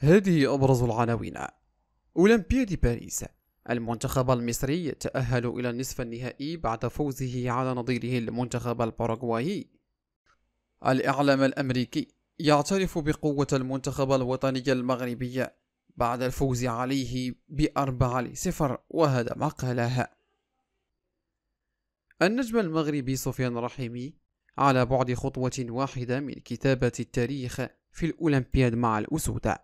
هذه أبرز العناوين أولمبياد باريس المنتخب المصري تأهل إلى النصف النهائي بعد فوزه على نظيره المنتخب الباراغوايي الإعلام الأمريكي يعترف بقوة المنتخب الوطني المغربي بعد الفوز عليه بأربعة لصفر وهذا ما قالها النجم المغربي سفيان رحيمي على بعد خطوة واحدة من كتابة التاريخ في الأولمبياد مع الأسود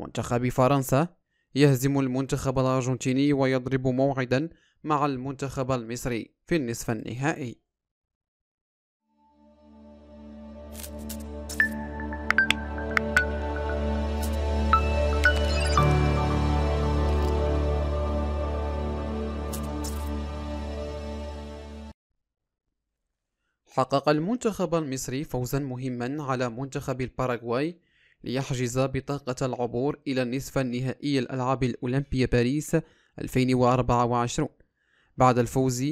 منتخب فرنسا يهزم المنتخب الأرجنتيني ويضرب موعدا مع المنتخب المصري في النصف النهائي حقق المنتخب المصري فوزا مهما على منتخب الباراغواي ليحجز بطاقة العبور إلى النصف النهائي الألعاب الأولمبية باريس 2024 بعد الفوز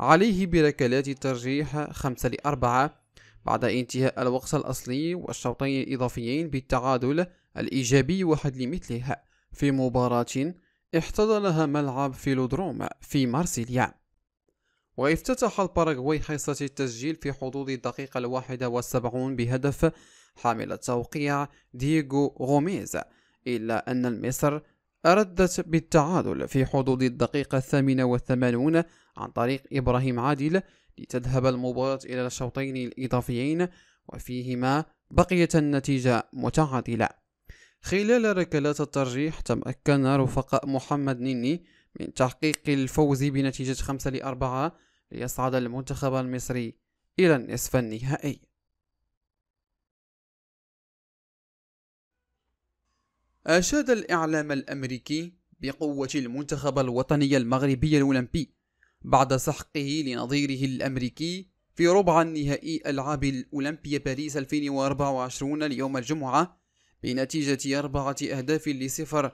عليه بركلات الترجيح 5 4 بعد انتهاء الوقت الأصلي والشوطين الإضافيين بالتعادل الإيجابي واحد لمثلها في مباراة احتضنها ملعب فيلودروم في مارسيليا وافتتح الباراغواي حصة التسجيل في حدود الدقيقة الواحدة والسبعون بهدف حامل توقيع دييغو غوميز إلا أن مصر ردت بالتعادل في حدود الدقيقة الثامنة والثمانون عن طريق إبراهيم عادل لتذهب المباراة إلى الشوطين الإضافيين وفيهما بقيت النتيجة متعادلة خلال ركلات الترجيح تمكن رفقاء محمد نني من تحقيق الفوز بنتيجة 5 لأربعة ليصعد المنتخب المصري إلى النصف النهائي أشاد الإعلام الأمريكي بقوة المنتخب الوطني المغربي الأولمبي بعد سحقه لنظيره الأمريكي في ربع النهائي ألعاب الأولمبية باريس 2024 اليوم الجمعة بنتيجة أربعة أهداف لصفر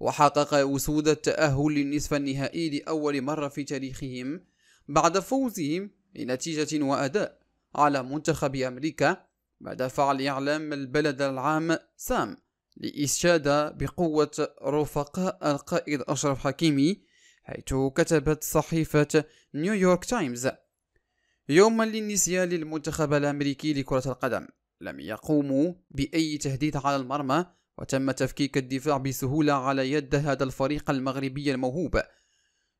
وحقق أسود التأهل للنصف النهائي لأول مرة في تاريخهم بعد فوزهم بنتيجة وأداء على منتخب أمريكا ما دفع لإعلام البلد العام سام لإشادة بقوة رفقاء القائد أشرف حكيمي حيث كتبت صحيفة نيويورك تايمز يوما للنسيان للمنتخب الأمريكي لكرة القدم لم يقوموا بأي تهديد على المرمى وتم تفكيك الدفاع بسهولة على يد هذا الفريق المغربي الموهوب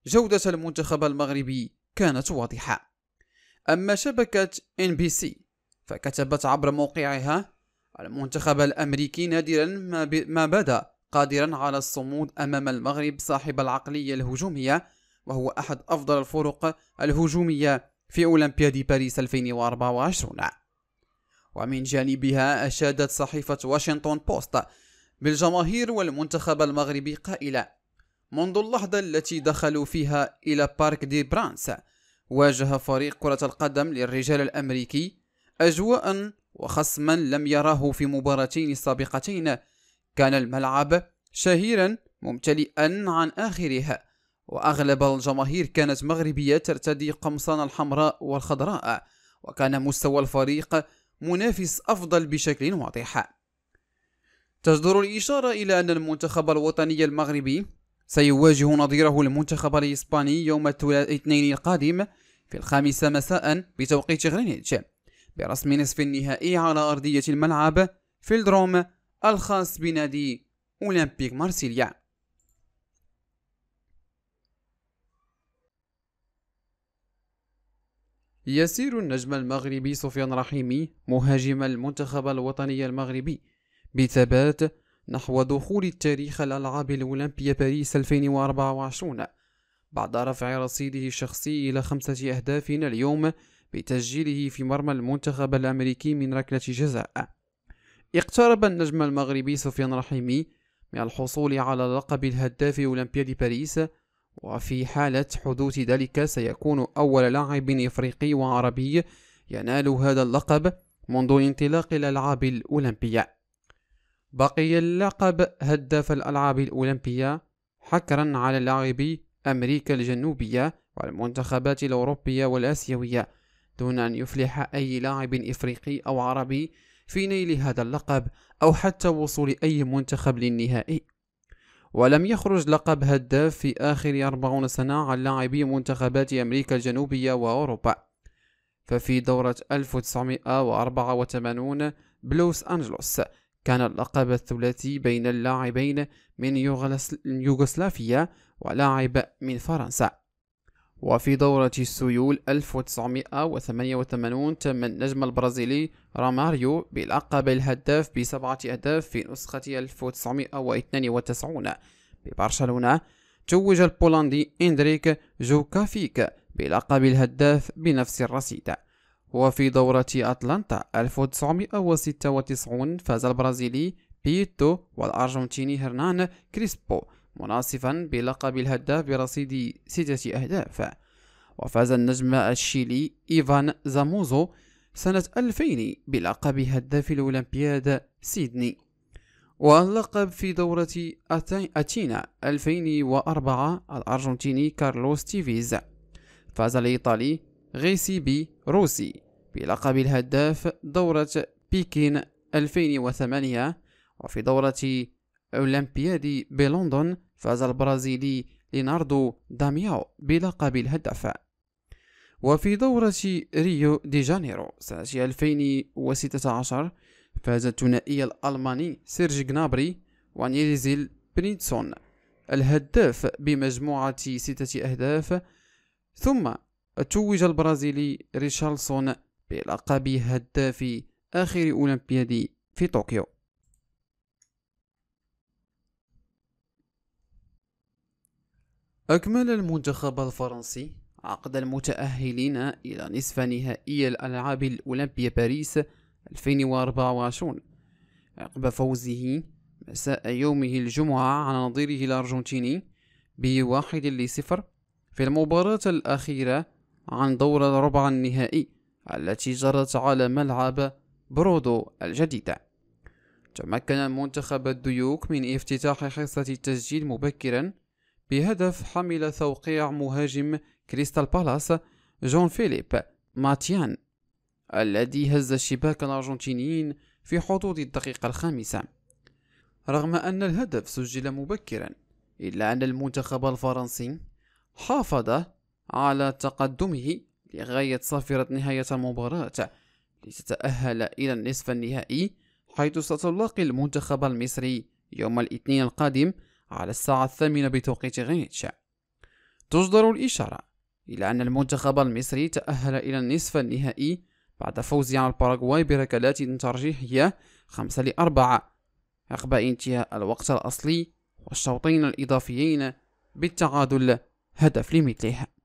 جودة المنتخب المغربي كانت واضحة أما شبكة NBC فكتبت عبر موقعها المنتخب الأمريكي نادرا ما, ب... ما بدا قادرا على الصمود أمام المغرب صاحب العقلية الهجومية وهو أحد أفضل الفرق الهجومية في أولمبياد باريس 2024 ومن جانبها أشادت صحيفة واشنطن بوست بالجماهير والمنتخب المغربي قائلة منذ اللحظة التي دخلوا فيها إلى بارك دي برانس واجه فريق كرة القدم للرجال الأمريكي أجواء وخصما لم يراه في مباراتين سابقتين كان الملعب شهيرا ممتلئا عن آخرها وأغلب الجماهير كانت مغربية ترتدي قمصان الحمراء والخضراء وكان مستوى الفريق منافس أفضل بشكل واضح تجدر الإشارة إلى أن المنتخب الوطني المغربي سيواجه نظيره المنتخب الإسباني يوم الاثنين القادم في الخامسة مساء بتوقيت غرينتش برسم نصف النهائي على أرضية الملعب في الدروم الخاص بنادي أولمبيك مارسيليا يسير النجم المغربي سفيان رحيمي مهاجم المنتخب الوطني المغربي بثبات نحو دخول التاريخ الألعاب الأولمبية باريس 2024 بعد رفع رصيده الشخصي إلى خمسة أهداف اليوم بتسجيله في مرمى المنتخب الأمريكي من ركلة جزاء اقترب النجم المغربي سفيان رحيمي من الحصول على لقب الهداف أولمبياد باريس وفي حالة حدوث ذلك سيكون أول لاعب إفريقي وعربي ينال هذا اللقب منذ انطلاق الألعاب الأولمبية بقي اللقب هداف الألعاب الأولمبية حكرا على لاعبي أمريكا الجنوبية والمنتخبات الأوروبية والآسيوية دون أن يفلح أي لاعب إفريقي أو عربي في نيل هذا اللقب أو حتى وصول أي منتخب للنهائي ولم يخرج لقب هداف في آخر 40 سنة عن لاعبي منتخبات أمريكا الجنوبية وأوروبا ففي دورة 1984 بلوس أنجلوس كان اللقب الثلاثي بين اللاعبين من يوغوسلافيا ولاعب من فرنسا وفي دورة السيول 1988 تم النجم البرازيلي راماريو بلقب الهداف بسبعة أهداف في نسخة 1992 ببرشلونة توج البولندي إندريك جوكافيك بلقب الهداف بنفس الرصيد وفي دورة أتلانتا 1996 فاز البرازيلي بيتو والأرجنتيني هرنان كريسبو مناصفا بلقب الهداف برصيد ستة أهداف وفاز النجم الشيلي إيفان زاموزو سنة 2000 بلقب هداف الأولمبياد سيدني واللقب في دورة أتينا 2004 الأرجنتيني كارلوس تيفيز فاز الإيطالي غيسي بي روسي بلقب الهداف دورة بيكين 2008 وفي دورة أولمبيادي بلندن فاز البرازيلي ليناردو دامياو بلقب الهداف وفي دورة ريو دي جانيرو سنة 2016 فاز الثنائي الألماني سيرج جنابري ونيلزيل برينسون الهداف بمجموعة ستة أهداف ثم توج البرازيلي ريشارلسون بلقب هداف آخر أولمبياد في طوكيو أكمل المنتخب الفرنسي عقد المتأهلين إلى نصف نهائي الألعاب الأولمبية باريس 2024 عقب فوزه مساء يومه الجمعة على نظيره الأرجنتيني بواحد لصفر في المباراة الأخيرة عن دور الربع النهائي التي جرت على ملعب برودو الجديدة تمكن منتخب الديوك من افتتاح حصة التسجيل مبكرا بهدف حمل توقيع مهاجم كريستال بالاس جون فيليب ماتيان الذي هز الشباك الأرجنتينيين في حدود الدقيقة الخامسة رغم أن الهدف سجل مبكرا إلا أن المنتخب الفرنسي حافظ على تقدمه لغاية صافرة نهاية المباراة لتتأهل إلى النصف النهائي حيث ستلاقي المنتخب المصري يوم الاثنين القادم على الساعة الثامنة بتوقيت غرينتش تجدر الإشارة إلى أن المنتخب المصري تأهل إلى النصف النهائي بعد فوزه على الباراغواي بركلات ترجيحية خمسة لأربعة عقب انتهاء الوقت الأصلي والشوطين الإضافيين بالتعادل هدف لمثلها